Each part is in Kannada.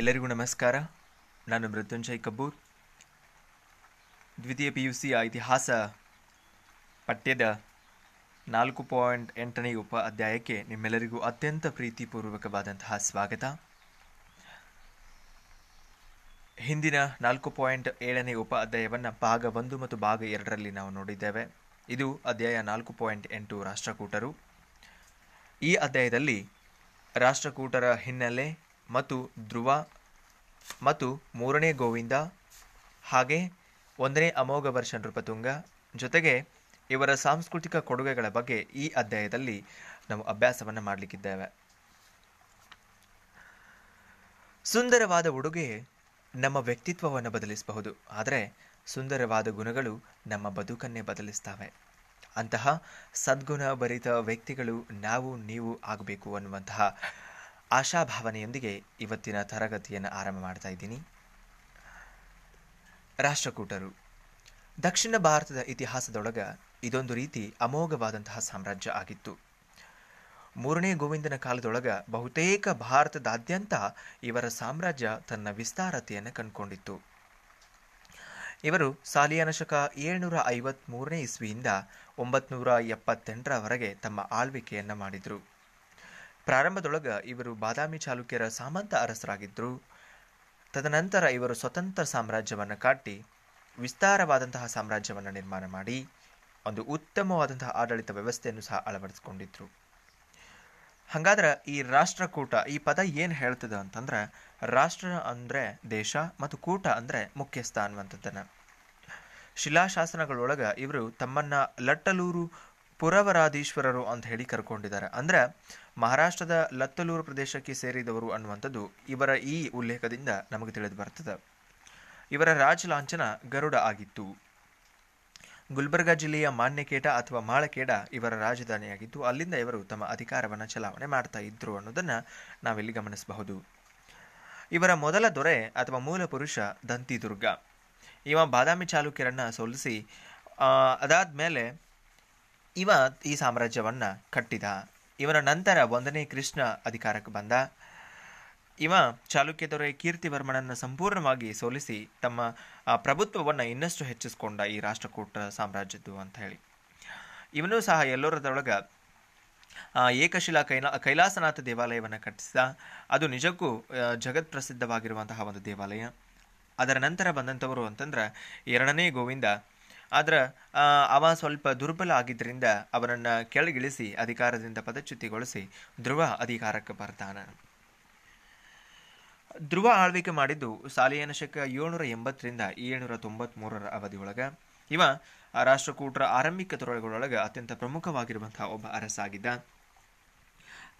ಎಲ್ಲರಿಗೂ ನಮಸ್ಕಾರ ನಾನು ಮೃತ್ಯುಂಜಯ್ ಕಬೂರ್ ದ್ವಿತೀಯ ಪಿ ಯು ಸಿಯ ಇತಿಹಾಸ ಪಠ್ಯದ ನಾಲ್ಕು ಪಾಯಿಂಟ್ ಎಂಟನೇ ಉಪ ಅಧ್ಯಾಯಕ್ಕೆ ನಿಮ್ಮೆಲ್ಲರಿಗೂ ಅತ್ಯಂತ ಪ್ರೀತಿಪೂರ್ವಕವಾದಂತಹ ಸ್ವಾಗತ ಹಿಂದಿನ ನಾಲ್ಕು ಪಾಯಿಂಟ್ ಏಳನೇ ಉಪ ಅಧ್ಯಾಯವನ್ನು ಭಾಗ ಒಂದು ಮತ್ತು ಭಾಗ ಎರಡರಲ್ಲಿ ನಾವು ನೋಡಿದ್ದೇವೆ ಇದು ಅಧ್ಯಾಯ ನಾಲ್ಕು ಪಾಯಿಂಟ್ ಎಂಟು ರಾಷ್ಟ್ರಕೂಟರು ಈ ಅಧ್ಯಾಯದಲ್ಲಿ ರಾಷ್ಟ್ರಕೂಟರ ಹಿನ್ನೆಲೆ ಮತ್ತು ಧ್ರುವ ಮತ್ತು ಮೂರನೇ ಗೋವಿಂದ ಹಾಗೆ ಒಂದನೇ ಅಮೋಘ ವರ್ಷ ನೃಪತುಂಗ ಜೊತೆಗೆ ಇವರ ಸಾಂಸ್ಕೃತಿಕ ಕೊಡುಗೆಗಳ ಬಗ್ಗೆ ಈ ಅಧ್ಯಾಯದಲ್ಲಿ ನಾವು ಅಭ್ಯಾಸವನ್ನು ಮಾಡಲಿಕ್ಕಿದ್ದೇವೆ ಸುಂದರವಾದ ಉಡುಗೆ ನಮ್ಮ ವ್ಯಕ್ತಿತ್ವವನ್ನು ಬದಲಿಸಬಹುದು ಆದರೆ ಸುಂದರವಾದ ಗುಣಗಳು ನಮ್ಮ ಬದುಕನ್ನೇ ಬದಲಿಸ್ತವೆ ಅಂತಹ ಸದ್ಗುಣ ಭರಿತ ವ್ಯಕ್ತಿಗಳು ನಾವು ನೀವು ಆಗಬೇಕು ಅನ್ನುವಂತಹ ಆಶಾಭಾವನೆಯೊಂದಿಗೆ ಇವತ್ತಿನ ತರಗತಿಯನ್ನು ಆರಂಭ ಮಾಡ್ತಾ ಇದ್ದೀನಿ ರಾಷ್ಟ್ರಕೂಟರು ದಕ್ಷಿಣ ಭಾರತದ ಇತಿಹಾಸದೊಳಗ ಇದೊಂದು ರೀತಿ ಅಮೋಘವಾದಂತಹ ಸಾಮ್ರಾಜ್ಯ ಆಗಿತ್ತು ಮೂರನೇ ಗೋವಿಂದನ ಕಾಲದೊಳಗ ಬಹುತೇಕ ಭಾರತದಾದ್ಯಂತ ಇವರ ಸಾಮ್ರಾಜ್ಯ ತನ್ನ ವಿಸ್ತಾರತೆಯನ್ನು ಕಂಡುಕೊಂಡಿತ್ತು ಇವರು ಸಾಲಿಯಾನ ಶಕ ಏಳ್ನೂರ ಮೂರನೇ ಇಸ್ವಿಯಿಂದ ಒಂಬತ್ನೂರ ಎಪ್ಪತ್ತೆಂಟರವರೆಗೆ ತಮ್ಮ ಆಳ್ವಿಕೆಯನ್ನು ಮಾಡಿದರು ಪ್ರಾರಂಭದೊಳಗ ಇವರು ಬಾದಾಮಿ ಚಾಲುಕ್ಯರ ಸಾಮಂತ ಅರಸರಾಗಿದ್ದರು ತದನಂತರ ಇವರು ಸ್ವತಂತ್ರ ಸಾಮ್ರಾಜ್ಯವನ್ನು ಕಾಟಿ ವಿಸ್ತಾರವಾದಂತಹ ಸಾಮ್ರಾಜ್ಯವನ್ನು ನಿರ್ಮಾಣ ಮಾಡಿ ಒಂದು ಉತ್ತಮವಾದಂತಹ ಆಡಳಿತ ವ್ಯವಸ್ಥೆಯನ್ನು ಸಹ ಅಳವಡಿಸಿಕೊಂಡಿದ್ರು ಹಾಗಾದ್ರೆ ಈ ರಾಷ್ಟ್ರಕೂಟ ಈ ಪದ ಏನು ಹೇಳ್ತದೆ ಅಂತಂದ್ರೆ ರಾಷ್ಟ್ರ ಅಂದ್ರೆ ದೇಶ ಮತ್ತು ಕೂಟ ಅಂದ್ರೆ ಮುಖ್ಯಸ್ಥ ಅನ್ನುವಂಥದ್ದನ್ನು ಶಿಲಾಶಾಸನಗಳೊಳಗೆ ಇವರು ತಮ್ಮನ್ನ ಲಟ್ಟಲೂರು ಪುರವರಾಧೀಶ್ವರರು ಅಂತ ಹೇಳಿ ಕರ್ಕೊಂಡಿದ್ದಾರೆ ಅಂದ್ರೆ ಮಹಾರಾಷ್ಟ್ರದ ಲತ್ತಲೂರು ಪ್ರದೇಶಕ್ಕೆ ಸೇರಿದವರು ಅನ್ನುವಂಥದ್ದು ಇವರ ಈ ಉಲ್ಲೇಖದಿಂದ ನಮಗೆ ತಿಳಿದು ಬರ್ತದೆ ಇವರ ರಾಜ ಲಾಂಛನ ಗರುಡ ಆಗಿತ್ತು ಗುಲ್ಬರ್ಗ ಜಿಲ್ಲೆಯ ಮಾನ್ಯಕೇಟ ಅಥವಾ ಮಾಳಕೇಡ ಇವರ ರಾಜಧಾನಿಯಾಗಿದ್ದು ಅಲ್ಲಿಂದ ಇವರು ತಮ್ಮ ಅಧಿಕಾರವನ್ನು ಚಲಾವಣೆ ಮಾಡ್ತಾ ಇದ್ರು ಅನ್ನೋದನ್ನು ನಾವಿಲ್ಲಿ ಗಮನಿಸಬಹುದು ಇವರ ಮೊದಲ ದೊರೆ ಅಥವಾ ಮೂಲ ಪುರುಷ ದಂತಿದುರ್ಗ ಇವ ಬಾದಾಮಿ ಚಾಲುಕ್ಯರನ್ನು ಸೋಲಿಸಿ ಅದಾದ ಮೇಲೆ ಇವ ಈ ಸಾಮ್ರಾಜ್ಯವನ್ನು ಕಟ್ಟಿದ ಇವನ ನಂತರ ಒಂದನೇ ಕೃಷ್ಣ ಅಧಿಕಾರಕ್ಕೆ ಬಂದ ಇವ ಚಾಲುಕ್ಯ ದೊರೆ ಕೀರ್ತಿವರ್ಮನನ್ನು ಸಂಪೂರ್ಣವಾಗಿ ಸೋಲಿಸಿ ತಮ್ಮ ಪ್ರಭುತ್ವವನ್ನು ಇನ್ನಷ್ಟು ಹೆಚ್ಚಿಸಿಕೊಂಡ ಈ ರಾಷ್ಟ್ರಕೂಟ ಸಾಮ್ರಾಜ್ಯದ್ದು ಅಂತ ಹೇಳಿ ಇವನು ಸಹ ಎಲ್ಲರದರೊಳಗೆ ಏಕಶಿಲಾ ಕೈಲಾ ಕೈಲಾಸನಾಥ ದೇವಾಲಯವನ್ನು ಕಟ್ಟಿಸಿದ ಅದು ನಿಜಕ್ಕೂ ಜಗತ್ ಪ್ರಸಿದ್ಧವಾಗಿರುವಂತಹ ಒಂದು ದೇವಾಲಯ ಅದರ ನಂತರ ಬಂದಂಥವರು ಅಂತಂದ್ರೆ ಎರಡನೇ ಗೋವಿಂದ ಆದ್ರೆ ಅವ ಸ್ವಲ್ಪ ದುರ್ಬಲ ಆಗಿದ್ದರಿಂದ ಅವನನ್ನು ಕೆಳಗಿಳಿಸಿ ಅಧಿಕಾರದಿಂದ ಪದಚ್ಯುತಿಗೊಳಿಸಿ ಧ್ರುವ ಅಧಿಕಾರಕ್ಕೆ ಬರ್ತಾನ ಧ್ರುವ ಆಳ್ವಿಕೆ ಮಾಡಿದ್ದು ಸಾಲಿಯನ ಶಕ ಏಳ್ನೂರ ಎಂಬತ್ತರಿಂದ ಏಳ್ನೂರ ಮೂರರ ಅವಧಿಯೊಳಗೆ ಇವ ರಾಷ್ಟ್ರಕೂಟರ ಆರಂಭಿಕ ತೊರಳುಗಳೊಳಗೆ ಅತ್ಯಂತ ಪ್ರಮುಖವಾಗಿರುವಂತಹ ಒಬ್ಬ ಅರಸಾಗಿದ್ದ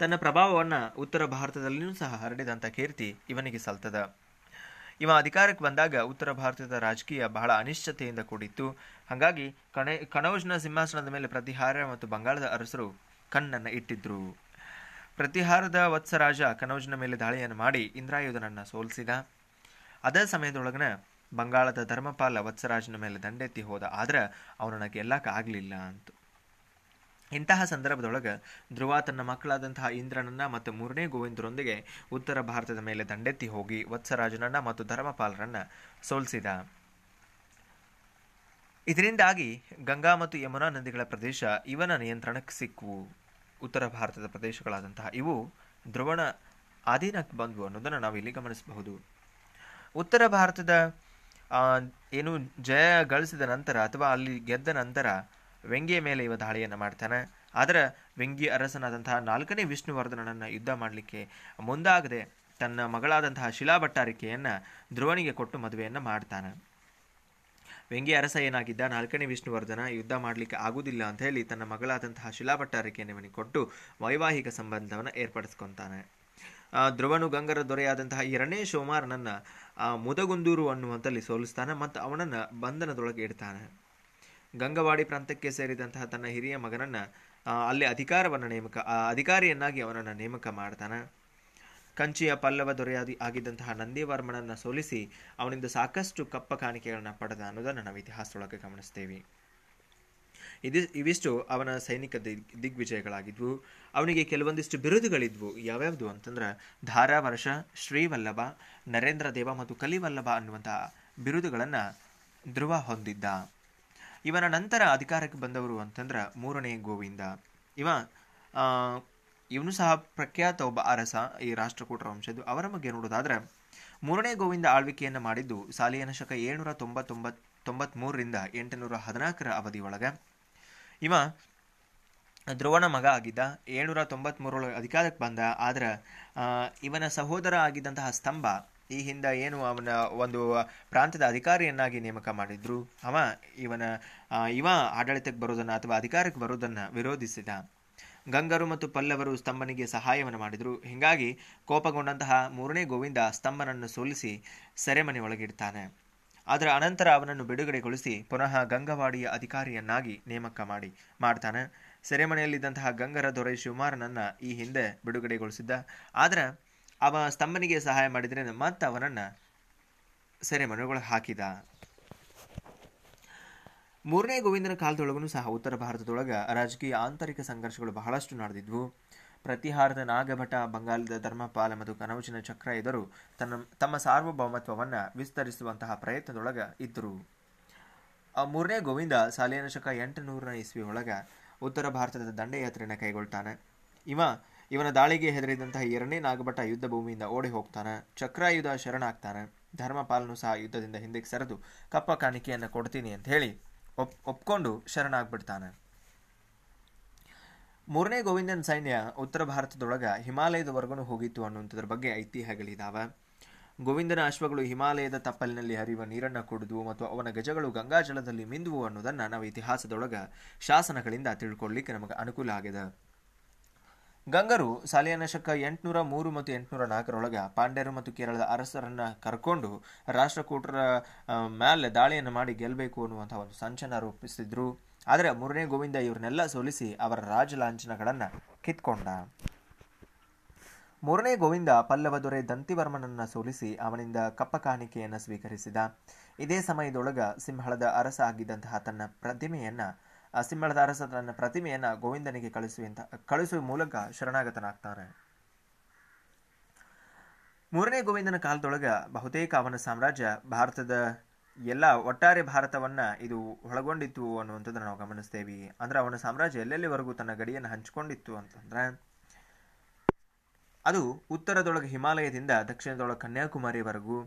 ತನ್ನ ಪ್ರಭಾವವನ್ನು ಉತ್ತರ ಭಾರತದಲ್ಲಿಯೂ ಸಹ ಹರಡಿದಂಥ ಕೀರ್ತಿ ಇವನಿಗೆ ಸಲ್ತದ ಇವ ಅಧಿಕಾರಕ್ಕೆ ಬಂದಾಗ ಉತ್ತರ ಭಾರತದ ರಾಜಕೀಯ ಬಹಳ ಅನಿಶ್ಚಿತೆಯಿಂದ ಕೂಡಿತ್ತು ಹಾಗಾಗಿ ಕಣೆ ಕಣೌಜ್ನ ಸಿಂಹಾಸನದ ಮೇಲೆ ಪ್ರತಿಹಾರ ಮತ್ತು ಬಂಗಾಳದ ಅರಸರು ಕಣ್ಣನ್ನು ಇಟ್ಟಿದ್ರು ಪ್ರತಿಹಾರದ ವತ್ಸರಾಜ ಕನೌಜ್ನ ಮೇಲೆ ದಾಳಿಯನ್ನು ಮಾಡಿ ಇಂದ್ರಾಯುಧನನ್ನು ಸೋಲಿಸಿದ ಅದೇ ಸಮಯದೊಳಗನ ಬಂಗಾಳದ ಧರ್ಮಪಾಲ ವತ್ಸರಾಜನ ಮೇಲೆ ದಂಡೆತ್ತಿ ಹೋದ ಆದರೆ ಅವನನ್ನು ಗೆಲ್ಲಕ್ಕೆ ಆಗಲಿಲ್ಲ ಅಂತ ಇಂತಹ ಸಂದರ್ಭದೊಳಗೆ ಧ್ರುವ ತನ್ನ ಮಕ್ಕಳಾದಂತಹ ಇಂದ್ರನನ್ನ ಮತ್ತು ಮೂರನೇ ಗೋವಿಂದರೊಂದಿಗೆ ಉತ್ತರ ಭಾರತದ ಮೇಲೆ ದಂಡೆತ್ತಿ ಹೋಗಿ ವತ್ಸರಾಜನನ್ನ ಮತ್ತು ಧರ್ಮಪಾಲರನ್ನ ಸೋಲಿಸಿದ ಇದರಿಂದಾಗಿ ಗಂಗಾ ಮತ್ತು ಯಮುನಾ ನದಿಗಳ ಪ್ರದೇಶ ಇವನ ನಿಯಂತ್ರಣಕ್ಕೆ ಸಿಕ್ಕುವು ಉತ್ತರ ಭಾರತದ ಪ್ರದೇಶಗಳಾದಂತಹ ಇವು ಧ್ರುವಣ ಅಧೀನಕ್ಕೆ ಬಂದವು ಅನ್ನೋದನ್ನು ನಾವು ಇಲ್ಲಿ ಗಮನಿಸಬಹುದು ಉತ್ತರ ಭಾರತದ ಏನು ಜಯ ಗಳಿಸಿದ ನಂತರ ಅಥವಾ ಅಲ್ಲಿ ಗೆದ್ದ ನಂತರ ವ್ಯಂಗ್ಯ ಮೇಲೆ ಇವ ದಾಳಿಯನ್ನು ಮಾಡ್ತಾನೆ ಆದರೆ ವ್ಯಂಗ್ಯ ಅರಸನಾದಂತಹ ನಾಲ್ಕನೇ ವಿಷ್ಣುವರ್ಧನನನ್ನು ಯುದ್ಧ ಮಾಡಲಿಕ್ಕೆ ಮುಂದಾಗದೆ ತನ್ನ ಮಗಳಾದಂತಹ ಶಿಲಾಭಟ್ಟಾರಿಕೆಯನ್ನು ಧ್ರುವನಿಗೆ ಕೊಟ್ಟು ಮದುವೆಯನ್ನು ಮಾಡ್ತಾನೆ ವ್ಯಂಗ್ಯ ಅರಸ ಏನಾಗಿದ್ದ ನಾಲ್ಕನೇ ವಿಷ್ಣುವರ್ಧನ ಯುದ್ಧ ಮಾಡಲಿಕ್ಕೆ ಆಗುವುದಿಲ್ಲ ಅಂತ ಹೇಳಿ ತನ್ನ ಮಗಳಾದಂತಹ ಶಿಲಾಭಟ್ಟಾರಿಕೆಯನ್ನು ಕೊಟ್ಟು ವೈವಾಹಿಕ ಸಂಬಂಧವನ್ನು ಏರ್ಪಡಿಸ್ಕೊತಾನೆ ಧ್ರುವನು ಗಂಗರ ದೊರೆಯಾದಂತಹ ಎರಡನೇ ಸೋಮಾರನನ್ನು ಮುದಗುಂದೂರು ಅನ್ನುವಂತಲ್ಲಿ ಸೋಲಿಸ್ತಾನೆ ಮತ್ತು ಅವನನ್ನು ಬಂಧನದೊಳಗೆ ಇಡ್ತಾನೆ ಗಂಗವಾಡಿ ಪ್ರಾಂತಕ್ಕೆ ಸೇರಿದಂತಹ ತನ್ನ ಹಿರಿಯ ಮಗನನ್ನು ಅಲ್ಲಿ ಅಧಿಕಾರವನ್ನು ನೇಮಕ ಅಧಿಕಾರಿಯನ್ನಾಗಿ ಅವನನ್ನು ನೇಮಕ ಮಾಡ್ತಾನೆ ಕಂಚಿಯ ಪಲ್ಲವ ದೊರೆಯಾದಿ ಆಗಿದ್ದಂತಹ ನಂದಿವರ್ಮನನ್ನು ಸೋಲಿಸಿ ಅವನಿಂದ ಸಾಕಷ್ಟು ಕಪ್ಪ ಕಾಣಿಕೆಗಳನ್ನು ಪಡೆದ ಅನ್ನೋದನ್ನು ನಾವು ಇತಿಹಾಸದೊಳಗೆ ಗಮನಿಸ್ತೇವೆ ಇದಿ ಇವಿಷ್ಟು ಅವನ ಸೈನಿಕ ದಿಗ್ ದಿಗ್ವಿಜಯಗಳಾಗಿದ್ವು ಅವನಿಗೆ ಕೆಲವೊಂದಿಷ್ಟು ಬಿರುದುಗಳಿದ್ವು ಯಾವ್ಯಾವುದು ಅಂತಂದ್ರೆ ಧಾರಾವರ್ಷ ಶ್ರೀವಲ್ಲಭ ನರೇಂದ್ರ ದೇವ ಮತ್ತು ಕಲಿವಲ್ಲಭ ಅನ್ನುವಂತಹ ಬಿರುದುಗಳನ್ನು ಧ್ರುವ ಹೊಂದಿದ್ದ ಇವನ ನಂತರ ಅಧಿಕಾರಕ್ಕೆ ಬಂದವರು ಅಂತಂದ್ರೆ ಮೂರನೇ ಗೋವಿಂದ ಇವ ಇವನು ಸಹ ಪ್ರಖ್ಯಾತ ಒಬ್ಬ ಅರಸ ಈ ರಾಷ್ಟ್ರಕೂಟರ ವಂಶದ್ದು ಅವರ ಬಗ್ಗೆ ನೋಡೋದಾದ್ರೆ ಮೂರನೇ ಗೋವಿಂದ ಆಳ್ವಿಕೆಯನ್ನು ಮಾಡಿದ್ದು ಸಾಲಿಯನ ಶಕ ಏಳ್ನೂರ ತೊಂಬತ್ತೊಂಬತ್ ತೊಂಬತ್ಮೂರರಿಂದ ಎಂಟುನೂರ ಹದಿನಾಲ್ಕರ ಅವಧಿಯೊಳಗೆ ಇವ ಧ್ರುವನ ಮಗ ಆಗಿದ್ದ ಏಳ್ನೂರ ತೊಂಬತ್ಮೂರೊಳಗೆ ಅಧಿಕಾರಕ್ಕೆ ಬಂದ ಆದರೆ ಇವನ ಸಹೋದರ ಆಗಿದ್ದಂತಹ ಸ್ತಂಭ ಈ ಹಿಂದೆ ಏನು ಅವನ ಒಂದು ಪ್ರಾಂತದ ಅಧಿಕಾರಿಯನ್ನಾಗಿ ನೇಮಕ ಮಾಡಿದ್ರು ಅವ ಇವನ ಇವ ಆಡಳಿತಕ್ಕೆ ಬರೋದನ್ನು ಅಥವಾ ಅಧಿಕಾರಕ್ಕೆ ಬರೋದನ್ನು ವಿರೋಧಿಸಿದ ಗಂಗರು ಮತ್ತು ಪಲ್ಲವರು ಸ್ತಂಭನಿಗೆ ಸಹಾಯವನ್ನು ಮಾಡಿದರು ಹೀಗಾಗಿ ಕೋಪಗೊಂಡಂತಹ ಮೂರನೇ ಗೋವಿಂದ ಸ್ತಂಭನನ್ನು ಸೋಲಿಸಿ ಸೆರೆಮನೆ ಒಳಗಿಡ್ತಾನೆ ಅದರ ಅನಂತರ ಅವನನ್ನು ಬಿಡುಗಡೆಗೊಳಿಸಿ ಪುನಃ ಗಂಗವಾಡಿಯ ಅಧಿಕಾರಿಯನ್ನಾಗಿ ನೇಮಕ ಮಾಡಿ ಮಾಡ್ತಾನೆ ಸೆರೆಮನೆಯಲ್ಲಿದ್ದಂತಹ ಗಂಗರ ದೊರೆ ಶಿವಮಾರನನ್ನ ಈ ಹಿಂದೆ ಬಿಡುಗಡೆಗೊಳಿಸಿದ್ದ ಆದರೆ ಅವ ಸ್ತಂಭನಿಗೆ ಸಹಾಯ ಮಾಡಿದರೆ ಮತ್ತೆ ಅವನನ್ನು ಸೆರೆಮನೆಗಳು ಹಾಕಿದ ಮೂರನೇ ಗೋವಿಂದನ ಕಾಲದೊಳಗೂ ಸಹ ಉತ್ತರ ಭಾರತದೊಳಗ ರಾಜಕೀಯ ಆಂತರಿಕ ಸಂಘರ್ಷಗಳು ಬಹಳಷ್ಟು ನಡೆದಿದ್ವು ಪ್ರತಿಹಾರದ ನಾಗಭಟ ಬಂಗಾಲದ ಧರ್ಮಪಾಲ ಮತ್ತು ಕನವಚಿನ ಚಕ್ರ ತನ್ನ ತಮ್ಮ ಸಾರ್ವಭೌಮತ್ವವನ್ನು ವಿಸ್ತರಿಸುವಂತಹ ಪ್ರಯತ್ನದೊಳಗ ಇದ್ದರು ಮೂರನೇ ಗೋವಿಂದ ಸಾಲಿನ ಶಕ ಎಂಟುನೂರನೇ ಇಸ್ವಿ ಒಳಗೆ ಉತ್ತರ ಭಾರತದ ದಂಡಯಾತ್ರೆಯನ್ನು ಕೈಗೊಳ್ತಾನೆ ಇವ ಇವನ ದಾಳಿಗೆ ಹೆದರಿದಂತಹ ಎರಡನೇ ನಾಗಭಟ ಯುದ್ಧ ಭೂಮಿಯಿಂದ ಓಡಿ ಹೋಗ್ತಾನೆ ಚಕ್ರಾಯುಧ ಶರಣಾಗ್ತಾನೆ ಧರ್ಮಪಾಲನು ಸಹ ಯುದ್ಧದಿಂದ ಹಿಂದಕ್ಕೆ ಸರಿದು ಕಪ್ಪ ಕಾಣಿಕೆಯನ್ನು ಕೊಡ್ತೀನಿ ಅಂತ ಹೇಳಿ ಒಪ್ ಒಪ್ಕೊಂಡು ಶರಣಾಗ್ಬಿಡ್ತಾನೆ ಮೂರನೇ ಗೋವಿಂದನ ಸೈನ್ಯ ಉತ್ತರ ಭಾರತದೊಳಗೆ ಹಿಮಾಲಯದವರೆಗೂ ಹೋಗಿತ್ತು ಅನ್ನುವಂಥದ್ರ ಬಗ್ಗೆ ಐತಿಹ್ಯಗಳಿದಾವೆ ಗೋವಿಂದನ ಅಶ್ವಗಳು ಹಿಮಾಲಯದ ತಪ್ಪಲಿನಲ್ಲಿ ಹರಿಯುವ ನೀರನ್ನು ಕುಡಿದುವು ಮತ್ತು ಅವನ ಗಜಗಳು ಗಂಗಾಜಲದಲ್ಲಿ ಮಿಂದುವು ಅನ್ನೋದನ್ನು ನಾವು ಇತಿಹಾಸದೊಳಗ ಶಾಸನಗಳಿಂದ ತಿಳ್ಕೊಳ್ಳಿಕ್ಕೆ ನಮಗೆ ಅನುಕೂಲ ಆಗಿದೆ ಗಂಗರು ಸಾಲಿಯಾನ ಶಕ ಎಂಟುನೂರ ಮೂರು ಮತ್ತು ಎಂಟುನೂರ ನಾಲ್ಕರೊಳಗೆ ಪಾಂಡ್ಯರು ಮತ್ತು ಕೇರಳದ ಅರಸರನ್ನ ಕರ್ಕೊಂಡು ರಾಷ್ಟ್ರಕೂಟರ ಮೇಲೆ ದಾಳಿಯನ್ನು ಮಾಡಿ ಗೆಲ್ಲಬೇಕು ಅನ್ನುವಂಥ ಒಂದು ಸಂಚನ ರೂಪಿಸಿದ್ರು ಆದರೆ ಮೂರನೇ ಗೋವಿಂದ ಇವರನ್ನೆಲ್ಲ ಸೋಲಿಸಿ ಅವರ ರಾಜ ಲಾಂಛನಗಳನ್ನು ಕಿತ್ಕೊಂಡ ಮೂರನೇ ಗೋವಿಂದ ಪಲ್ಲವ ದೊರೆ ದಂತಿವರ್ಮನನ್ನು ಸೋಲಿಸಿ ಅವನಿಂದ ಕಪ್ಪ ಕಾಣಿಕೆಯನ್ನು ಸ್ವೀಕರಿಸಿದ ಇದೇ ಸಮಯದೊಳಗ ಸಿಂಹಳದ ಅರಸ ಆಗಿದ್ದಂತಹ ತನ್ನ ಪ್ರತಿಮೆಯನ್ನು ಅರಸ ತನ್ನ ಪ್ರತಿಮೆಯನ್ನು ಗೋವಿಂದನಿಗೆ ಕಳಿಸುವಂತ ಕಳಿಸುವ ಮೂಲಕ ಶರಣಾಗತನಾಗ್ತಾನೆ ಮೂರನೇ ಗೋವಿಂದನ ಕಾಲದೊಳಗೆ ಬಹುತೇಕ ಅವನ ಸಾಮ್ರಾಜ್ಯ ಭಾರತದ ಎಲ್ಲ ಒಟ್ಟಾರೆ ಭಾರತವನ್ನ ಇದು ಒಳಗೊಂಡಿತ್ತು ಅನ್ನುವಂಥದ್ದನ್ನು ನಾವು ಗಮನಿಸ್ತೇವೆ ಅಂದ್ರೆ ಅವನ ಸಾಮ್ರಾಜ್ಯ ಎಲ್ಲೆಲ್ಲಿವರೆಗೂ ತನ್ನ ಗಡಿಯನ್ನು ಹಂಚಿಕೊಂಡಿತ್ತು ಅಂತಂದ್ರೆ ಅದು ಉತ್ತರದೊಳಗೆ ಹಿಮಾಲಯದಿಂದ ದಕ್ಷಿಣದೊಳಗೆ ಕನ್ಯಾಕುಮಾರಿವರೆಗೂ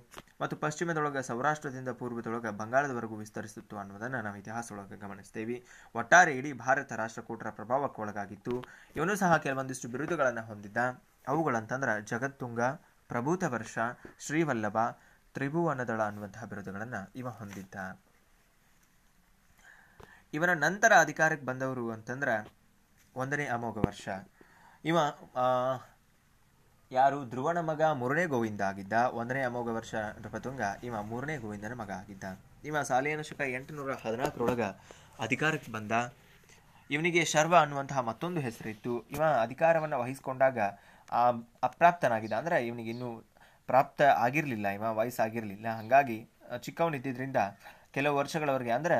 ಮತ್ತು ಪಶ್ಚಿಮದೊಳಗೆ ಸೌರಾಷ್ಟ್ರದಿಂದ ಪೂರ್ವದೊಳಗೆ ಬಂಗಾಳದವರೆಗೂ ವಿಸ್ತರಿಸಿತ್ತು ಅನ್ನೋದನ್ನು ನಾವು ಇತಿಹಾಸದೊಳಗೆ ಗಮನಿಸ್ತೇವೆ ಒಟ್ಟಾರೆ ಇಡೀ ಭಾರತ ರಾಷ್ಟ್ರಕೂಟರ ಪ್ರಭಾವಕ್ಕೆ ಒಳಗಾಗಿತ್ತು ಇವನು ಸಹ ಕೆಲವೊಂದಿಷ್ಟು ಬಿರುದುಗಳನ್ನು ಹೊಂದಿದ್ದ ಅವುಗಳಂತಂದ್ರೆ ಜಗತ್ತುಂಗ ಪ್ರಭೂತ ವರ್ಷ ಶ್ರೀವಲ್ಲಭ ತ್ರಿಭುವನದಳ ಅನ್ನುವಂತಹ ಬಿರುದುಗಳನ್ನು ಇವ ಹೊಂದಿದ್ದ ಇವನ ನಂತರ ಅಧಿಕಾರಕ್ಕೆ ಬಂದವರು ಅಂತಂದ್ರೆ ಒಂದನೇ ಅಮೋಘ ವರ್ಷ ಇವ ಯಾರು ಧ್ರುವನ ಮಗ ಮೂರನೇ ಗೋವಿಂದ ಆಗಿದ್ದ ಒಂದನೇ ಅಮೋಘ ವರ್ಷ ನೃಪತುಂಗ ಇವ ಮೂರನೇ ಗೋವಿಂದನ ಮಗ ಆಗಿದ್ದ ಇವ ಸಾಲಿಯನ ಶಕ ಎಂಟುನೂರ ಹದಿನಾಲ್ಕರೊಳಗ ಅಧಿಕಾರಕ್ಕೆ ಬಂದ ಇವನಿಗೆ ಶರ್ವ ಅನ್ನುವಂತಹ ಮತ್ತೊಂದು ಹೆಸರಿತ್ತು ಇವ ಅಧಿಕಾರವನ್ನು ವಹಿಸಿಕೊಂಡಾಗ ಆ ಅಪ್ರಾಪ್ತನಾಗಿದ್ದ ಅಂದ್ರೆ ಇವನಿಗೆ ಇನ್ನೂ ಪ್ರಾಪ್ತ ಆಗಿರಲಿಲ್ಲ ಇವ ವಯಸ್ಸಾಗಿರಲಿಲ್ಲ ಹಾಗಾಗಿ ಚಿಕ್ಕವನಿದ್ದರಿಂದ ಕೆಲವು ವರ್ಷಗಳವರೆಗೆ ಅಂದ್ರೆ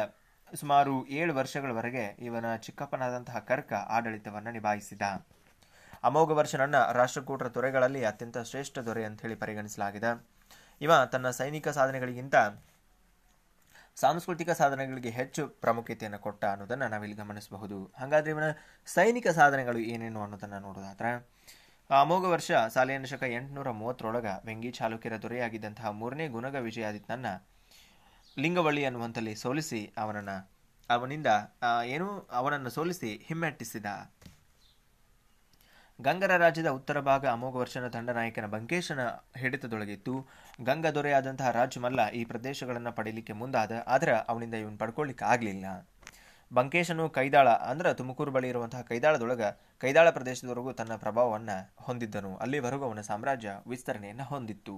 ಸುಮಾರು ಏಳು ವರ್ಷಗಳವರೆಗೆ ಇವನ ಚಿಕ್ಕಪ್ಪನಾದಂತಹ ಕರ್ಕ ಆಡಳಿತವನ್ನು ನಿಭಾಯಿಸಿದ ಅಮೋಘ ವರ್ಷನನ್ನ ರಾಷ್ಟ್ರಕೂಟರ ದೊರೆಗಳಲ್ಲಿ ಅತ್ಯಂತ ಶ್ರೇಷ್ಠ ದೊರೆ ಅಂತ ಹೇಳಿ ಪರಿಗಣಿಸಲಾಗಿದೆ ಇವ ತನ್ನ ಸೈನಿಕ ಸಾಧನೆಗಳಿಗಿಂತ ಸಾಂಸ್ಕೃತಿಕ ಸಾಧನೆಗಳಿಗೆ ಹೆಚ್ಚು ಪ್ರಾಮುಖ್ಯತೆಯನ್ನು ಕೊಟ್ಟ ಅನ್ನೋದನ್ನ ನಾವಿಲ್ಲಿ ಗಮನಿಸಬಹುದು ಹಾಗಾದ್ರೆ ಇವನ ಸೈನಿಕ ಸಾಧನೆಗಳು ಏನೇನು ಅನ್ನೋದನ್ನ ನೋಡೋದಾದ್ರೆ ಅಮೋಘ ವರ್ಷ ಸಾಲಿನ ಶಕ ಎಂಟುನೂರ ಮೂವತ್ತರೊಳಗ ವೆಂಗಿ ಚಾಲುಕ್ಯರ ದೊರೆಯಾಗಿದ್ದಂತಹ ಮೂರನೇ ಗುಣಗ ವಿಜಯಾದಿತ್ಯನನ್ನ ಲಿಂಗವಳ್ಳಿ ಅನ್ನುವಂತಲ್ಲಿ ಸೋಲಿಸಿ ಅವನನ್ನ ಅವನಿಂದ ಏನು ಅವನನ್ನು ಸೋಲಿಸಿ ಹಿಮ್ಮೆಟ್ಟಿಸಿದ ಗಂಗರ ರಾಜ್ಯದ ಉತ್ತರ ಭಾಗ ಅಮೋಘವರ್ಷನ ದಂಡನಾಯಕನ ಬಂಕೇಶನ ಹಿಡಿತದೊಳಗಿತ್ತು ಗಂಗ ದೊರೆಯಾದಂತಹ ರಾಜಮಲ್ಲ ಈ ಪ್ರದೇಶಗಳನ್ನು ಪಡೆಯಲಿಕ್ಕೆ ಮುಂದಾದ ಆದರೆ ಅವನಿಂದ ಇವನು ಪಡ್ಕೊಳ್ಳಿಕ್ಕೆ ಆಗಲಿಲ್ಲ ಬಂಕೇಶನು ಕೈದಾಳ ಅಂದ್ರೆ ತುಮಕೂರು ಬಳಿ ಇರುವಂತಹ ಕೈದಾಳದೊಳಗೆ ಕೈದಾಳ ಪ್ರದೇಶದವರೆಗೂ ತನ್ನ ಪ್ರಭಾವವನ್ನು ಹೊಂದಿದ್ದನು ಅಲ್ಲಿವರೆಗೂ ಅವನ ಸಾಮ್ರಾಜ್ಯ ವಿಸ್ತರಣೆಯನ್ನು ಹೊಂದಿತ್ತು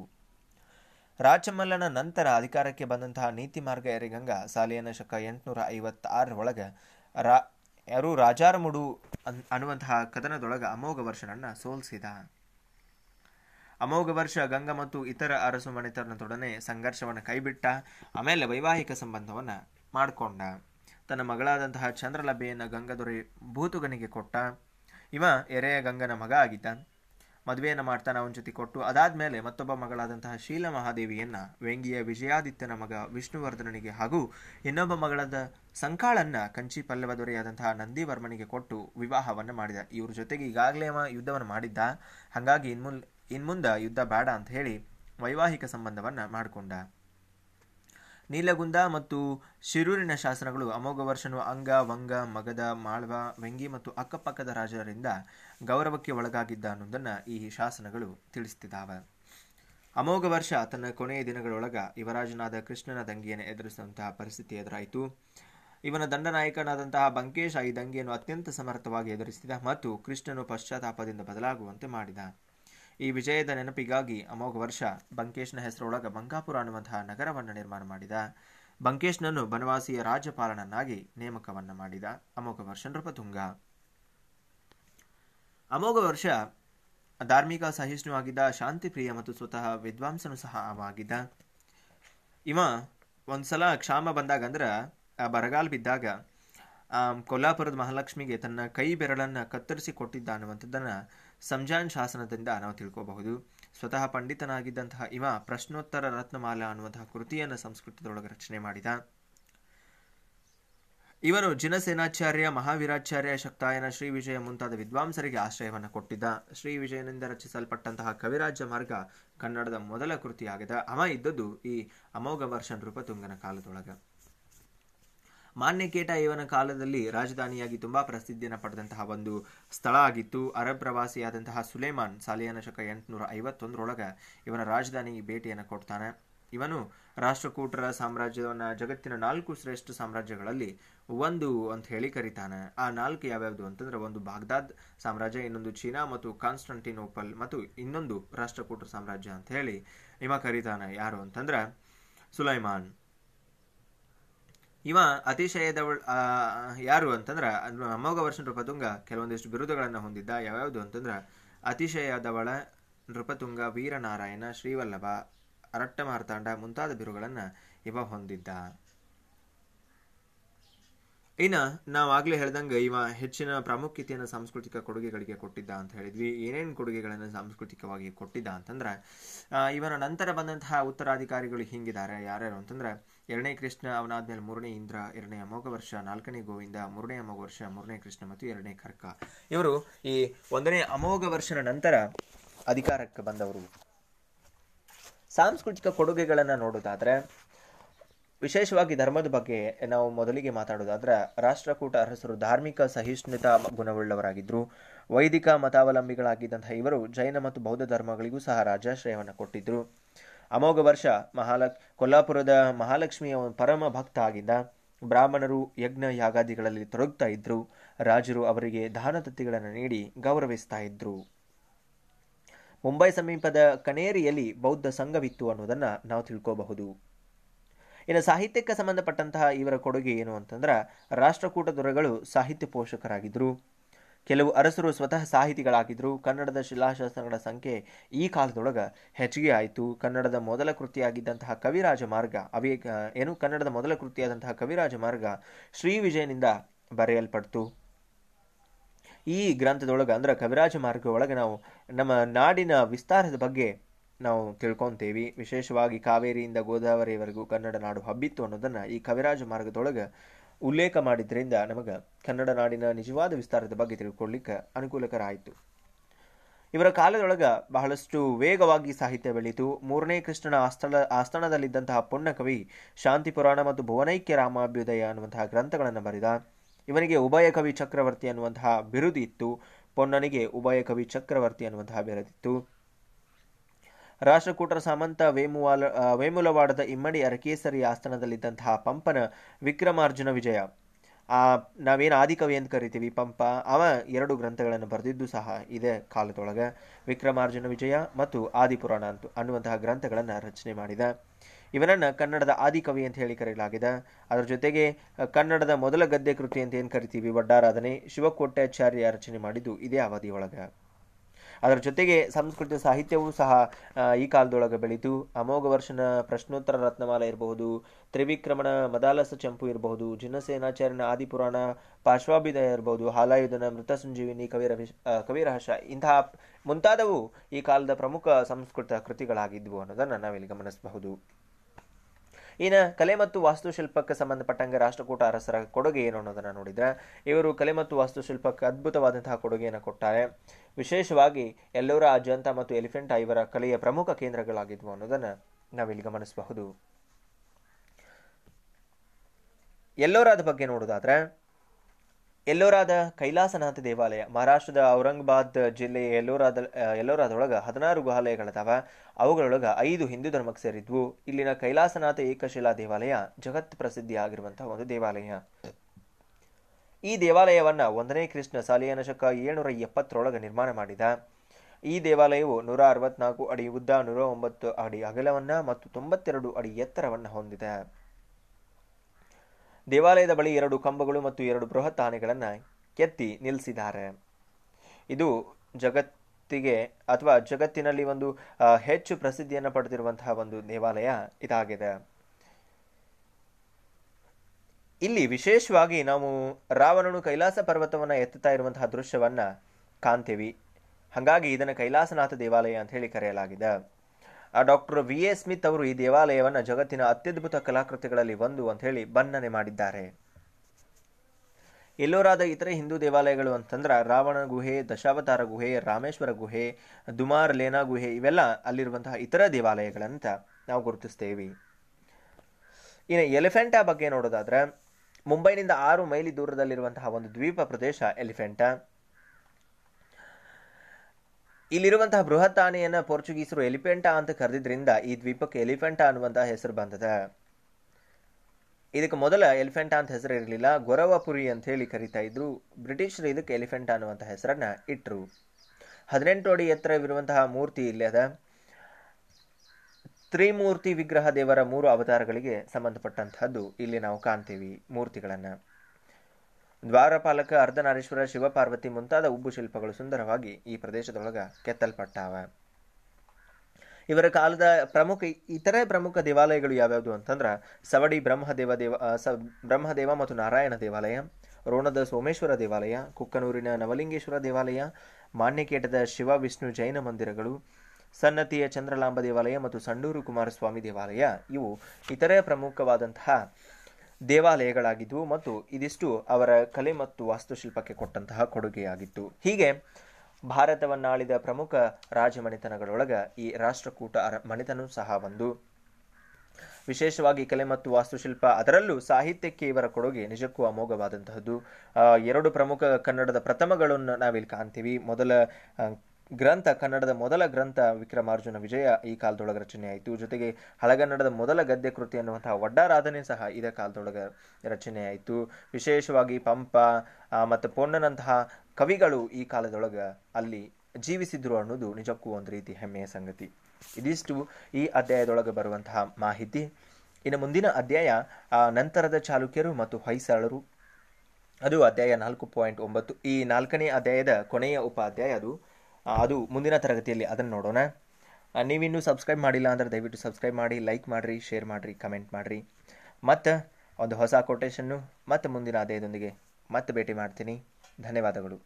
ರಾಜಮಲ್ಲನ ನಂತರ ಅಧಿಕಾರಕ್ಕೆ ಬಂದಂತಹ ನೀತಿ ಮಾರ್ಗ ಗಂಗಾ ಸಾಲಿಯನ ಶಕ ಎಂಟುನೂರ ಐವತ್ತಾರರೊಳಗೆ ರಾ ಯಾರು ರಾಜಾರಮುಡು ಅನ್ ಅನ್ನುವಂತಹ ಕದನದೊಳಗ ವರ್ಷನನ್ನ ಸೋಲಿಸಿದ ಅಮೋಘವರ್ಷ ಗಂಗ ಮತ್ತು ಇತರ ಅರಸು ತೊಡನೆ ಸಂಘರ್ಷವನ್ನು ಕೈಬಿಟ್ಟ ಆಮೇಲೆ ವೈವಾಹಿಕ ಸಂಬಂಧವನ್ನ ಮಾಡಿಕೊಂಡ ತನ್ನ ಮಗಳಾದಂತಹ ಚಂದ್ರಲಭೆಯನ್ನು ಗಂಗದೊರೆ ಭೂತುಗನಿಗೆ ಕೊಟ್ಟ ಇವ ಎರೆಯ ಗಂಗನ ಮಗ ಆಗಿದ್ದ ಮದುವೆಯನ್ನು ಮಾಡ್ತಾನೆ ಅವನ ಜೊತೆ ಕೊಟ್ಟು ಮೇಲೆ ಮತ್ತೊಬ್ಬ ಮಗಳಾದಂತಹ ಶೀಲ ಮಹಾದೇವಿಯನ್ನು ವೆಂಗಿಯ ವಿಜಯಾದಿತ್ಯನ ಮಗ ವಿಷ್ಣುವರ್ಧನನಿಗೆ ಹಾಗೂ ಇನ್ನೊಬ್ಬ ಮಗಳಾದ ಸಂಕಾಳನ್ನ ಕಂಚಿ ಪಲ್ಲವ ದೊರೆಯಾದಂತಹ ನಂದಿವರ್ಮನಿಗೆ ಕೊಟ್ಟು ವಿವಾಹವನ್ನು ಮಾಡಿದ ಇವ್ರ ಜೊತೆಗೆ ಈಗಾಗಲೇ ಯುದ್ಧವನ್ನು ಮಾಡಿದ್ದ ಹಾಗಾಗಿ ಇನ್ಮುಲ್ ಇನ್ಮುಂದ ಯುದ್ಧ ಬೇಡ ಅಂತ ಹೇಳಿ ವೈವಾಹಿಕ ಸಂಬಂಧವನ್ನ ಮಾಡಿಕೊಂಡ ನೀಲಗುಂದ ಮತ್ತು ಶಿರೂರಿನ ಶಾಸನಗಳು ಅಮೋಘ ವರ್ಷನು ಅಂಗ ವಂಗ ಮಗದ ಮಾಳ್ವ ವೆಂಗಿ ಮತ್ತು ಅಕ್ಕಪಕ್ಕದ ರಾಜರಿಂದ ಗೌರವಕ್ಕೆ ಒಳಗಾಗಿದ್ದ ಅನ್ನೋದನ್ನು ಈ ಶಾಸನಗಳು ತಿಳಿಸ್ತಿದ್ದಾವೆ ಅಮೋಘ ವರ್ಷ ತನ್ನ ಕೊನೆಯ ದಿನಗಳೊಳಗ ಯುವರಾಜನಾದ ಕೃಷ್ಣನ ದಂಗೆಯನ್ನು ಎದುರಿಸುವಂತಹ ಪರಿಸ್ಥಿತಿ ಎದುರಾಯಿತು ಇವನ ದಂಡನಾಯಕನಾದಂತಹ ಬಂಕೇಶ ಈ ದಂಗೆಯನ್ನು ಅತ್ಯಂತ ಸಮರ್ಥವಾಗಿ ಎದುರಿಸಿದ ಮತ್ತು ಕೃಷ್ಣನು ಪಶ್ಚಾತ್ತಾಪದಿಂದ ಬದಲಾಗುವಂತೆ ಮಾಡಿದ ಈ ವಿಜಯದ ನೆನಪಿಗಾಗಿ ಅಮೋಘ ವರ್ಷ ಬಂಕೇಶ್ನ ಹೆಸರೊಳಗ ಬಂಕಾಪುರ ಅನ್ನುವಂತಹ ನಗರವನ್ನು ನಿರ್ಮಾಣ ಮಾಡಿದ ಬಂಕೇಶ್ನನ್ನು ಬನವಾಸಿಯ ರಾಜ್ಯಪಾಲನನ್ನಾಗಿ ನೇಮಕವನ್ನು ಮಾಡಿದ ಅಮೋಘ ವರ್ಷ ನೃಪತುಂಗ ಅಮೋಘ ವರ್ಷ ಧಾರ್ಮಿಕ ಸಹಿಷ್ಣು ಆಗಿದ್ದ ಪ್ರಿಯ ಮತ್ತು ಸ್ವತಃ ವಿದ್ವಾಂಸನು ಸಹ ಆಗಿದ್ದ ಇವ ಒಂದ್ಸಲ ಕ್ಷಾಮ ಬಂದಾಗ ಅಂದ್ರೆ ಬರಗಾಲ ಬಿದ್ದಾಗ ಕೊಲ್ಲಾಪುರದ ಮಹಾಲಕ್ಷ್ಮಿಗೆ ತನ್ನ ಕೈ ಬೆರಳನ್ನು ಕತ್ತರಿಸಿ ಕೊಟ್ಟಿದ್ದ ಅನ್ನುವಂಥದ್ದನ್ನು ಸಂಜಾನ್ ಶಾಸನದಿಂದ ನಾವು ತಿಳ್ಕೋಬಹುದು ಸ್ವತಃ ಪಂಡಿತನಾಗಿದ್ದಂತಹ ಇವ ಪ್ರಶ್ನೋತ್ತರ ರತ್ನಮಾಲ ಅನ್ನುವಂತಹ ಕೃತಿಯನ್ನು ಸಂಸ್ಕೃತದೊಳಗೆ ರಚನೆ ಮಾಡಿದ ಇವರು ಜಿನಸೇನಾಚಾರ್ಯ ಮಹಾವೀರಾಚಾರ್ಯ ಶಕ್ತಾಯನ ಶ್ರೀ ವಿಜಯ ಮುಂತಾದ ವಿದ್ವಾಂಸರಿಗೆ ಆಶ್ರಯವನ್ನು ಕೊಟ್ಟಿದ್ದ ಶ್ರೀ ವಿಜಯನಿಂದ ರಚಿಸಲ್ಪಟ್ಟಂತಹ ಕವಿರಾಜ್ಯ ಮಾರ್ಗ ಕನ್ನಡದ ಮೊದಲ ಕೃತಿಯಾಗಿದೆ ಅಮ ಇದ್ದದ್ದು ಈ ಅಮೋಘ ವರ್ಷನ್ ನೃಪತುಂಗನ ಕಾಲದೊಳಗ ಮಾನ್ಯಕೇಟ ಇವನ ಕಾಲದಲ್ಲಿ ರಾಜಧಾನಿಯಾಗಿ ತುಂಬಾ ಪ್ರಸಿದ್ಧಿಯನ್ನು ಪಡೆದಂತಹ ಒಂದು ಸ್ಥಳ ಆಗಿತ್ತು ಅರಬ್ ಪ್ರವಾಸಿಯಾದಂತಹ ಸುಲೇಮಾನ್ ಸಾಲಿಯಾನ ಶಕ ಎಂಟುನೂರ ಐವತ್ತೊಂದರೊಳಗ ಇವನ ರಾಜಧಾನಿಗೆ ಭೇಟಿಯನ್ನು ಕೊಡ್ತಾನೆ ಇವನು ರಾಷ್ಟ್ರಕೂಟರ ಸಾಮ್ರಾಜ್ಯವನ್ನು ಜಗತ್ತಿನ ನಾಲ್ಕು ಶ್ರೇಷ್ಠ ಸಾಮ್ರಾಜ್ಯಗಳಲ್ಲಿ ಒಂದು ಅಂತ ಹೇಳಿ ಕರೀತಾನೆ ಆ ನಾಲ್ಕು ಯಾವ್ಯಾವುದು ಅಂತಂದ್ರೆ ಒಂದು ಬಾಗ್ದಾದ್ ಸಾಮ್ರಾಜ್ಯ ಇನ್ನೊಂದು ಚೀನಾ ಮತ್ತು ಕಾನ್ಸ್ಟಂಟಿನೋಪಲ್ ಮತ್ತು ಇನ್ನೊಂದು ರಾಷ್ಟ್ರಕೂಟರ ಸಾಮ್ರಾಜ್ಯ ಅಂತ ಹೇಳಿ ಇವ ಕರೀತಾನೆ ಯಾರು ಅಂತಂದ್ರೆ ಸುಲೈಮಾನ್ ಇವ ಅತಿಶಯದ ಯಾರು ಅಂತಂದ್ರೆ ಅಮೋಘ ವರ್ಷ ನೃಪತುಂಗ ಕೆಲವೊಂದಿಷ್ಟು ಬಿರುದುಗಳನ್ನು ಹೊಂದಿದ್ದ ಯಾವ್ಯಾವುದು ಅಂತಂದ್ರೆ ಅತಿಶಯದವಳ ನೃಪತುಂಗ ವೀರನಾರಾಯಣ ಶ್ರೀವಲ್ಲಭ ಅರಟ್ಟ ಮಾರ್ತಾಂಡ ಮುಂತಾದ ಬಿರುಗಳನ್ನು ಇವ ಹೊಂದಿದ್ದ ಇನ್ನು ನಾವು ಆಗ್ಲೇ ಹೇಳ್ದಂಗೆ ಇವ ಹೆಚ್ಚಿನ ಪ್ರಾಮುಖ್ಯತೆಯನ್ನು ಸಾಂಸ್ಕೃತಿಕ ಕೊಡುಗೆಗಳಿಗೆ ಕೊಟ್ಟಿದ್ದ ಅಂತ ಹೇಳಿದ್ವಿ ಏನೇನು ಕೊಡುಗೆಗಳನ್ನು ಸಾಂಸ್ಕೃತಿಕವಾಗಿ ಕೊಟ್ಟಿದ್ದ ಅಂತಂದ್ರೆ ಇವನ ನಂತರ ಬಂದಂತಹ ಉತ್ತರಾಧಿಕಾರಿಗಳು ಹಿಂಗಿದ್ದಾರೆ ಯಾರ್ಯಾರು ಅಂತಂದ್ರೆ ಎರಡನೇ ಕೃಷ್ಣ ಅವನಾದ್ಮೇಲೆ ಮೂರನೇ ಇಂದ್ರ ಎರಡನೇ ಅಮೋಘವರ್ಷ ನಾಲ್ಕನೇ ಗೋವಿಂದ ಮೂರನೇ ಅಮೋಘವರ್ಷ ಮೂರನೇ ಕೃಷ್ಣ ಮತ್ತು ಎರಡನೇ ಕರ್ಕ ಇವರು ಈ ಒಂದನೇ ಅಮೋಘ ವರ್ಷನ ನಂತರ ಅಧಿಕಾರಕ್ಕೆ ಬಂದವರು ಸಾಂಸ್ಕೃತಿಕ ಕೊಡುಗೆಗಳನ್ನು ನೋಡೋದಾದರೆ ವಿಶೇಷವಾಗಿ ಧರ್ಮದ ಬಗ್ಗೆ ನಾವು ಮೊದಲಿಗೆ ಮಾತಾಡೋದಾದ್ರೆ ರಾಷ್ಟ್ರಕೂಟ ಅರಸರು ಧಾರ್ಮಿಕ ಸಹಿಷ್ಣುತಾ ಗುಣವುಳ್ಳವರಾಗಿದ್ದರು ವೈದಿಕ ಮತಾವಲಂಬಿಗಳಾಗಿದ್ದಂಥ ಇವರು ಜೈನ ಮತ್ತು ಬೌದ್ಧ ಧರ್ಮಗಳಿಗೂ ಸಹ ರಾಜಾಶ್ರಯವನ್ನು ಕೊಟ್ಟಿದ್ದರು ಅಮೋಘ ವರ್ಷ ಮಹಾಲ ಕೊಲ್ಲಾಪುರದ ಮಹಾಲಕ್ಷ್ಮಿಯ ಪರಮ ಭಕ್ತ ಆಗಿದ್ದ ಬ್ರಾಹ್ಮಣರು ಯಜ್ಞ ಯಾಗಾದಿಗಳಲ್ಲಿ ತೊಡಗ್ತಾ ಇದ್ದರು ರಾಜರು ಅವರಿಗೆ ದಾನ ತತ್ತಿಗಳನ್ನು ನೀಡಿ ಗೌರವಿಸ್ತಾ ಇದ್ದರು ಮುಂಬೈ ಸಮೀಪದ ಕನೇರಿಯಲ್ಲಿ ಬೌದ್ಧ ಸಂಘವಿತ್ತು ಅನ್ನೋದನ್ನು ನಾವು ತಿಳ್ಕೋಬಹುದು ಇನ್ನು ಸಾಹಿತ್ಯಕ್ಕೆ ಸಂಬಂಧಪಟ್ಟಂತಹ ಇವರ ಕೊಡುಗೆ ಏನು ಅಂತಂದ್ರೆ ರಾಷ್ಟ್ರಕೂಟ ದೊರೆಗಳು ಸಾಹಿತ್ಯ ಪೋಷಕರಾಗಿದ್ದರು ಕೆಲವು ಅರಸರು ಸ್ವತಃ ಸಾಹಿತಿಗಳಾಗಿದ್ದರು ಕನ್ನಡದ ಶಿಲಾಶಾಸನಗಳ ಸಂಖ್ಯೆ ಈ ಕಾಲದೊಳಗೆ ಹೆಚ್ಚಿಗೆ ಆಯಿತು ಕನ್ನಡದ ಮೊದಲ ಕೃತಿಯಾಗಿದ್ದಂತಹ ಕವಿರಾಜ ಮಾರ್ಗ ಅವೇ ಏನು ಕನ್ನಡದ ಮೊದಲ ಕೃತಿಯಾದಂತಹ ಕವಿರಾಜ ಮಾರ್ಗ ಶ್ರೀ ವಿಜಯನಿಂದ ಬರೆಯಲ್ಪಡ್ತು ಈ ಗ್ರಂಥದೊಳಗೆ ಅಂದ್ರೆ ಕವಿರಾಜ ಮಾರ್ಗ ಒಳಗೆ ನಾವು ನಮ್ಮ ನಾಡಿನ ವಿಸ್ತಾರದ ಬಗ್ಗೆ ನಾವು ತಿಳ್ಕೊತೇವಿ ವಿಶೇಷವಾಗಿ ಕಾವೇರಿಯಿಂದ ಗೋದಾವರಿವರೆಗೂ ಕನ್ನಡ ನಾಡು ಹಬ್ಬಿತ್ತು ಅನ್ನೋದನ್ನು ಈ ಕವಿರಾಜ ಮಾರ್ಗದೊಳಗೆ ಉಲ್ಲೇಖ ಮಾಡಿದ್ರಿಂದ ನಮಗೆ ಕನ್ನಡ ನಾಡಿನ ನಿಜವಾದ ವಿಸ್ತಾರದ ಬಗ್ಗೆ ತಿಳ್ಕೊಳ್ಳಿಕ್ಕೆ ಅನುಕೂಲಕರ ಆಯಿತು ಇವರ ಕಾಲದೊಳಗೆ ಬಹಳಷ್ಟು ವೇಗವಾಗಿ ಸಾಹಿತ್ಯ ಬೆಳೀತು ಮೂರನೇ ಕೃಷ್ಣನ ಆಸ್ಥಳ ಆಸ್ಥಾನದಲ್ಲಿದ್ದಂತಹ ಕವಿ ಶಾಂತಿ ಪುರಾಣ ಮತ್ತು ಭುವನೈಕ್ಯ ರಾಮಾಭ್ಯುದಯ ಅನ್ನುವಂತಹ ಗ್ರಂಥಗಳನ್ನು ಬರೆದ ಇವನಿಗೆ ಉಭಯ ಕವಿ ಚಕ್ರವರ್ತಿ ಅನ್ನುವಂತಹ ಬಿರುದು ಇತ್ತು ಪೊನ್ನನಿಗೆ ಉಭಯ ಕವಿ ಚಕ್ರವರ್ತಿ ಅನ್ನುವಂತಹ ಬಿರುದಿತ್ತು ರಾಷ್ಟ್ರಕೂಟರ ಸಾಮಂತ ವೇಮುವಾಲ ವೇಮುಲವಾಡದ ಇಮ್ಮಡಿ ಅರಕೇಸರಿ ಆಸ್ಥಾನದಲ್ಲಿದ್ದಂತಹ ಪಂಪನ ವಿಕ್ರಮಾರ್ಜುನ ವಿಜಯ ಆ ನಾವೇನು ಆದಿಕವಿ ಅಂತ ಕರಿತೀವಿ ಪಂಪ ಅವ ಎರಡು ಗ್ರಂಥಗಳನ್ನು ಬರೆದಿದ್ದು ಸಹ ಇದೇ ಕಾಲದೊಳಗೆ ವಿಕ್ರಮಾರ್ಜುನ ವಿಜಯ ಮತ್ತು ಆದಿಪುರಾಣ ಅಂತ ಅನ್ನುವಂತಹ ಗ್ರಂಥಗಳನ್ನು ರಚನೆ ಮಾಡಿದ ಇವನನ್ನ ಕನ್ನಡದ ಆದಿಕವಿ ಅಂತ ಹೇಳಿ ಕರೆಯಲಾಗಿದೆ ಅದರ ಜೊತೆಗೆ ಕನ್ನಡದ ಮೊದಲ ಗದ್ಯ ಕೃತಿ ಅಂತ ಏನು ಕರಿತೀವಿ ವಡ್ಡಾರಾಧನೆ ಶಿವಕೋಟ್ಯಾಚಾರ್ಯ ರಚನೆ ಮಾಡಿದ್ದು ಇದೇ ಅವಧಿಯೊಳಗೆ ಅದರ ಜೊತೆಗೆ ಸಂಸ್ಕೃತ ಸಾಹಿತ್ಯವೂ ಸಹ ಈ ಕಾಲದೊಳಗೆ ಬೆಳೀತು ಅಮೋಘ ವರ್ಷನ ಪ್ರಶ್ನೋತ್ತರ ರತ್ನಮಾಲ ಇರಬಹುದು ತ್ರಿವಿಕ್ರಮಣ ಮದಾಲಸ ಚಂಪು ಇರಬಹುದು ಜಿನಸೇನಾಚಾರ್ಯನ ಆದಿಪುರಾಣ ಪಾರ್ಶ್ವಾಭಿದ ಇರಬಹುದು ಹಾಲಾಯುಧನ ಮೃತ ಸಂಜೀವಿನಿ ಕವಿ ಕವಿರಹಶ ಇಂತಹ ಮುಂತಾದವು ಈ ಕಾಲದ ಪ್ರಮುಖ ಸಂಸ್ಕೃತ ಕೃತಿಗಳಾಗಿದ್ವು ಅನ್ನೋದನ್ನು ನಾವಿಲ್ಲಿ ಗಮನಿಸಬಹುದು ಇನ್ನು ಕಲೆ ಮತ್ತು ವಾಸ್ತುಶಿಲ್ಪಕ್ಕೆ ಸಂಬಂಧಪಟ್ಟಂಗೆ ರಾಷ್ಟ್ರಕೂಟ ಅರಸರ ಕೊಡುಗೆ ಏನು ಅನ್ನೋದನ್ನು ನೋಡಿದರೆ ಇವರು ಕಲೆ ಮತ್ತು ವಾಸ್ತುಶಿಲ್ಪಕ್ಕೆ ಅದ್ಭುತವಾದಂತಹ ಕೊಡುಗೆಯನ್ನು ಕೊಟ್ಟಾರೆ ವಿಶೇಷವಾಗಿ ಎಲ್ಲೋರ ಅಜಂತ ಮತ್ತು ಎಲಿಫೆಂಟಾ ಇವರ ಕಲೆಯ ಪ್ರಮುಖ ಕೇಂದ್ರಗಳಾಗಿದ್ವು ಅನ್ನೋದನ್ನು ನಾವಿಲ್ಲಿ ಗಮನಿಸಬಹುದು ಎಲ್ಲೋರಾದ ಬಗ್ಗೆ ನೋಡೋದಾದ್ರೆ ಎಲ್ಲೋರಾದ ಕೈಲಾಸನಾಥ ದೇವಾಲಯ ಮಹಾರಾಷ್ಟ್ರದ ಔರಂಗಾಬಾದ್ ಜಿಲ್ಲೆಯ ಎಲ್ಲೋರಾದ ಎಲ್ಲೋರಾದೊಳಗ ಹದಿನಾರು ಗುಹಾಲಯಗಳದಾವ ಅವುಗಳೊಳಗ ಐದು ಹಿಂದೂ ಧರ್ಮಕ್ಕೆ ಸೇರಿದ್ವು ಇಲ್ಲಿನ ಕೈಲಾಸನಾಥ ಏಕಶಿಲಾ ದೇವಾಲಯ ಜಗತ್ ಪ್ರಸಿದ್ಧಿಯಾಗಿರುವಂತಹ ಒಂದು ದೇವಾಲಯ ಈ ದೇವಾಲಯವನ್ನ ಒಂದನೇ ಕೃಷ್ಣ ಸಾಲಿಯನ ಶಕ ಏಳ್ನೂರ ಎಪ್ಪತ್ತರೊಳಗೆ ನಿರ್ಮಾಣ ಮಾಡಿದ ಈ ದೇವಾಲಯವು ನೂರ ಅರವತ್ನಾಲ್ಕು ಅಡಿ ಉದ್ದ ನೂರ ಒಂಬತ್ತು ಅಡಿ ಅಗಲವನ್ನ ಮತ್ತು ತೊಂಬತ್ತೆರಡು ಅಡಿ ಎತ್ತರವನ್ನ ಹೊಂದಿದೆ ದೇವಾಲಯದ ಬಳಿ ಎರಡು ಕಂಬಗಳು ಮತ್ತು ಎರಡು ಬೃಹತ್ ಆನೆಗಳನ್ನು ಕೆತ್ತಿ ನಿಲ್ಲಿಸಿದ್ದಾರೆ ಇದು ಜಗತ್ತಿಗೆ ಅಥವಾ ಜಗತ್ತಿನಲ್ಲಿ ಒಂದು ಹೆಚ್ಚು ಪ್ರಸಿದ್ಧಿಯನ್ನು ಪಡೆದಿರುವಂತಹ ಒಂದು ದೇವಾಲಯ ಇದಾಗಿದೆ ಇಲ್ಲಿ ವಿಶೇಷವಾಗಿ ನಾವು ರಾವಣನು ಕೈಲಾಸ ಪರ್ವತವನ್ನು ಎತ್ತುತ್ತಾ ಇರುವಂತಹ ದೃಶ್ಯವನ್ನು ಕಾಣ್ತೀವಿ ಹಾಗಾಗಿ ಇದನ್ನು ಕೈಲಾಸನಾಥ ದೇವಾಲಯ ಅಂತ ಹೇಳಿ ಕರೆಯಲಾಗಿದೆ ಡಾಕ್ಟರ್ ವಿ ಎ ಸ್ಮಿತ್ ಅವರು ಈ ದೇವಾಲಯವನ್ನು ಜಗತ್ತಿನ ಅತ್ಯದ್ಭುತ ಕಲಾಕೃತಿಗಳಲ್ಲಿ ಒಂದು ಅಂತ ಹೇಳಿ ಬಣ್ಣನೆ ಮಾಡಿದ್ದಾರೆ ಎಲ್ಲೋರಾದ ಇತರೆ ಹಿಂದೂ ದೇವಾಲಯಗಳು ಅಂತಂದ್ರೆ ರಾವಣ ಗುಹೆ ದಶಾವತಾರ ಗುಹೆ ರಾಮೇಶ್ವರ ಗುಹೆ ದುಮಾರ್ ಲೇನಾ ಗುಹೆ ಇವೆಲ್ಲ ಅಲ್ಲಿರುವಂತಹ ಇತರ ದೇವಾಲಯಗಳಂತ ನಾವು ಗುರುತಿಸ್ತೇವೆ ಇನ್ನು ಎಲಿಫೆಂಟಾ ಬಗ್ಗೆ ನೋಡೋದಾದ್ರೆ ಮುಂಬೈನಿಂದ ಆರು ಮೈಲಿ ದೂರದಲ್ಲಿರುವಂತಹ ಒಂದು ದ್ವೀಪ ಪ್ರದೇಶ ಎಲಿಫೆಂಟಾ ಇಲ್ಲಿರುವಂತಹ ಬೃಹತ್ ಆನೆಯನ್ನು ಪೋರ್ಚುಗೀಸರು ಎಲಿಫೆಂಟಾ ಅಂತ ಕರೆದಿದ್ರಿಂದ ಈ ದ್ವೀಪಕ್ಕೆ ಎಲಿಫೆಂಟಾ ಅನ್ನುವಂತಹ ಹೆಸರು ಬಂದದ ಇದಕ್ಕೆ ಮೊದಲ ಎಲಿಫೆಂಟಾ ಅಂತ ಹೆಸರು ಇರಲಿಲ್ಲ ಗೊರವಪುರಿ ಅಂತ ಹೇಳಿ ಕರಿತಾ ಇದ್ರು ಬ್ರಿಟಿಷರು ಇದಕ್ಕೆ ಎಲಿಫೆಂಟಾ ಅನ್ನುವಂತಹ ಹೆಸರನ್ನ ಇಟ್ಟರು ಹದಿನೆಂಟು ಅಡಿ ಎತ್ತರವಿರುವಂತಹ ಮೂರ್ತಿ ಇಲ್ಲಿ ಅದ ತ್ರಿಮೂರ್ತಿ ವಿಗ್ರಹ ದೇವರ ಮೂರು ಅವತಾರಗಳಿಗೆ ಸಂಬಂಧಪಟ್ಟಂತಹದ್ದು ಇಲ್ಲಿ ನಾವು ಕಾಣ್ತೀವಿ ಮೂರ್ತಿಗಳನ್ನು ದ್ವಾರಪಾಲಕ ಅರ್ಧನಾರೇಶ್ವರ ಶಿವಪಾರ್ವತಿ ಮುಂತಾದ ಉಬ್ಬು ಶಿಲ್ಪಗಳು ಸುಂದರವಾಗಿ ಈ ಪ್ರದೇಶದೊಳಗ ಕೆತ್ತಲ್ಪಟ್ಟಾವ ಇವರ ಕಾಲದ ಪ್ರಮುಖ ಇತರೆ ಪ್ರಮುಖ ದೇವಾಲಯಗಳು ಯಾವ್ಯಾವುದು ಅಂತಂದ್ರೆ ಸವಡಿ ಬ್ರಹ್ಮದೇವ ದೇವ ಬ್ರಹ್ಮದೇವ ಮತ್ತು ನಾರಾಯಣ ದೇವಾಲಯ ರೋಣದ ಸೋಮೇಶ್ವರ ದೇವಾಲಯ ಕುಕ್ಕನೂರಿನ ನವಲಿಂಗೇಶ್ವರ ದೇವಾಲಯ ಮಾನ್ಯಕೇಟದ ಶಿವ ವಿಷ್ಣು ಜೈನ ಮಂದಿರಗಳು ಸನ್ನತಿಯ ಚಂದ್ರಲಾಂಬ ದೇವಾಲಯ ಮತ್ತು ಸಂಡೂರು ಕುಮಾರಸ್ವಾಮಿ ದೇವಾಲಯ ಇವು ಇತರೆ ಪ್ರಮುಖವಾದಂತಹ ದೇವಾಲಯಗಳಾಗಿದ್ವು ಮತ್ತು ಇದಿಷ್ಟು ಅವರ ಕಲೆ ಮತ್ತು ವಾಸ್ತುಶಿಲ್ಪಕ್ಕೆ ಕೊಟ್ಟಂತಹ ಕೊಡುಗೆಯಾಗಿತ್ತು ಹೀಗೆ ಭಾರತವನ್ನಾಳಿದ ಪ್ರಮುಖ ರಾಜಮನೆತನಗಳೊಳಗ ಈ ರಾಷ್ಟ್ರಕೂಟ ಮನೆತನ ಸಹ ಒಂದು ವಿಶೇಷವಾಗಿ ಕಲೆ ಮತ್ತು ವಾಸ್ತುಶಿಲ್ಪ ಅದರಲ್ಲೂ ಸಾಹಿತ್ಯಕ್ಕೆ ಇವರ ಕೊಡುಗೆ ನಿಜಕ್ಕೂ ಅಮೋಘವಾದಂತಹದ್ದು ಎರಡು ಪ್ರಮುಖ ಕನ್ನಡದ ಪ್ರಥಮಗಳನ್ನು ನಾವಿಲ್ಲಿ ಕಾಣ್ತೀವಿ ಮೊದಲ ಗ್ರಂಥ ಕನ್ನಡದ ಮೊದಲ ಗ್ರಂಥ ವಿಕ್ರಮಾರ್ಜುನ ವಿಜಯ ಈ ಕಾಲದೊಳಗೆ ರಚನೆಯಾಯಿತು ಜೊತೆಗೆ ಹಳಗನ್ನಡದ ಮೊದಲ ಗದ್ಯ ಕೃತಿ ಅನ್ನುವಂತಹ ಒಡ್ಡಾರಾಧನೆ ಸಹ ಇದೇ ಕಾಲದೊಳಗೆ ರಚನೆಯಾಯಿತು ವಿಶೇಷವಾಗಿ ಪಂಪ ಮತ್ತು ಪೊನ್ನನಂತಹ ಕವಿಗಳು ಈ ಕಾಲದೊಳಗೆ ಅಲ್ಲಿ ಜೀವಿಸಿದ್ರು ಅನ್ನೋದು ನಿಜಕ್ಕೂ ಒಂದು ರೀತಿ ಹೆಮ್ಮೆಯ ಸಂಗತಿ ಇದಿಷ್ಟು ಈ ಅಧ್ಯಾಯದೊಳಗೆ ಬರುವಂತಹ ಮಾಹಿತಿ ಇನ್ನು ಮುಂದಿನ ಅಧ್ಯಾಯ ನಂತರದ ಚಾಲುಕ್ಯರು ಮತ್ತು ಹೊಯ್ಸಳರು ಅದು ಅಧ್ಯಾಯ ನಾಲ್ಕು ಪಾಯಿಂಟ್ ಒಂಬತ್ತು ಈ ನಾಲ್ಕನೇ ಅಧ್ಯಾಯದ ಕೊನೆಯ ಉಪಾಧ್ಯಾಯ ಅದು ಅದು ಮುಂದಿನ ತರಗತಿಯಲ್ಲಿ ಅದನ್ನು ನೋಡೋಣ ನೀವಿನ್ನೂ ಸಬ್ಸ್ಕ್ರೈಬ್ ಮಾಡಿಲ್ಲ ಅಂದರೆ ದಯವಿಟ್ಟು ಸಬ್ಸ್ಕ್ರೈಬ್ ಮಾಡಿ ಲೈಕ್ ಮಾಡಿರಿ ಶೇರ್ ಮಾಡಿರಿ ಕಮೆಂಟ್ ಮಾಡಿರಿ ಮತ್ತು ಒಂದು ಹೊಸ ಕೊಟೇಶನ್ನು ಮತ್ತು ಮುಂದಿನ ಆದಾಯದೊಂದಿಗೆ ಮತ್ತೆ ಭೇಟಿ ಮಾಡ್ತೀನಿ ಧನ್ಯವಾದಗಳು